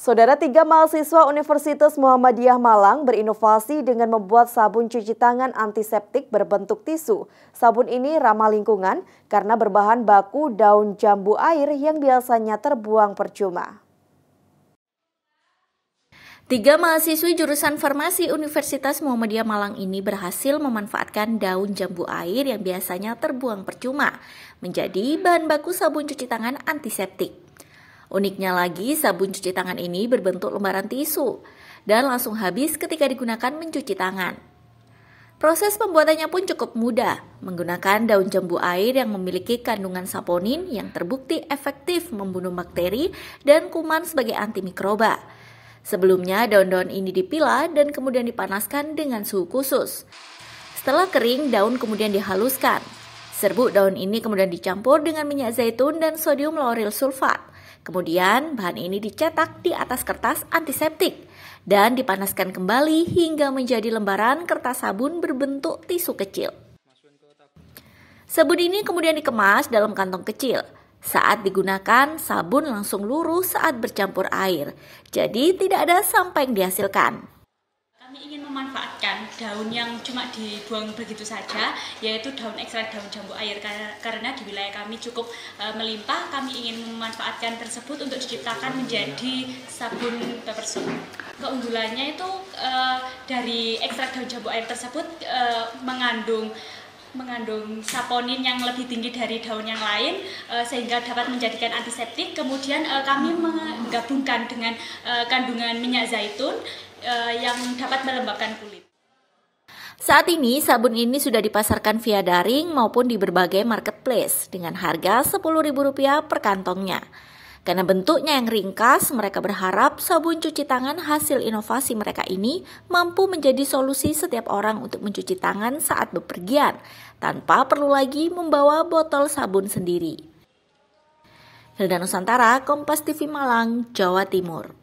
Saudara tiga mahasiswa Universitas Muhammadiyah Malang berinovasi dengan membuat sabun cuci tangan antiseptik berbentuk tisu. Sabun ini ramah lingkungan karena berbahan baku daun jambu air yang biasanya terbuang percuma. Tiga mahasiswi jurusan farmasi Universitas Muhammadiyah Malang ini berhasil memanfaatkan daun jambu air yang biasanya terbuang percuma menjadi bahan baku sabun cuci tangan antiseptik. Uniknya lagi, sabun cuci tangan ini berbentuk lembaran tisu dan langsung habis ketika digunakan mencuci tangan. Proses pembuatannya pun cukup mudah, menggunakan daun jambu air yang memiliki kandungan saponin yang terbukti efektif membunuh bakteri dan kuman sebagai antimikroba. Sebelumnya, daun-daun ini dipilah dan kemudian dipanaskan dengan suhu khusus. Setelah kering, daun kemudian dihaluskan. Serbuk daun ini kemudian dicampur dengan minyak zaitun dan sodium lauryl sulfat. Kemudian bahan ini dicetak di atas kertas antiseptik dan dipanaskan kembali hingga menjadi lembaran kertas sabun berbentuk tisu kecil. Sabun ini kemudian dikemas dalam kantong kecil. Saat digunakan, sabun langsung lurus saat bercampur air, jadi tidak ada sampah yang dihasilkan. Kami ingin memanfaatkan daun yang cuma dibuang begitu saja, yaitu daun ekstrak daun jambu air. Karena di wilayah kami cukup e, melimpah, kami ingin memanfaatkan tersebut untuk diciptakan menjadi sabun pepper soup. Keunggulannya itu e, dari ekstrak daun jambu air tersebut e, mengandung mengandung saponin yang lebih tinggi dari daun yang lain sehingga dapat menjadikan antiseptik. Kemudian kami menggabungkan dengan kandungan minyak zaitun Eh, yang dapat melembabkan kulit. Saat ini sabun ini sudah dipasarkan via daring maupun di berbagai marketplace dengan harga Rp10.000 per kantongnya. Karena bentuknya yang ringkas, mereka berharap sabun cuci tangan hasil inovasi mereka ini mampu menjadi solusi setiap orang untuk mencuci tangan saat bepergian, tanpa perlu lagi membawa botol sabun sendiri. Hilda Nusantara, Kompas TV Malang, Jawa Timur.